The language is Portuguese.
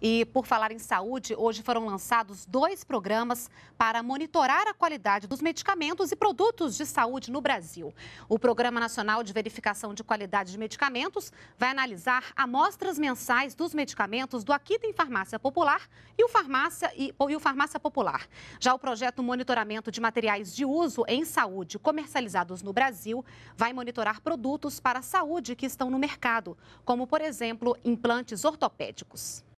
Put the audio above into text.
E por falar em saúde, hoje foram lançados dois programas para monitorar a qualidade dos medicamentos e produtos de saúde no Brasil. O Programa Nacional de Verificação de Qualidade de Medicamentos vai analisar amostras mensais dos medicamentos do Aqui Tem Farmácia Popular e o Farmácia, e, e o Farmácia Popular. Já o projeto Monitoramento de Materiais de Uso em Saúde comercializados no Brasil vai monitorar produtos para a saúde que estão no mercado, como, por exemplo, implantes ortopédicos.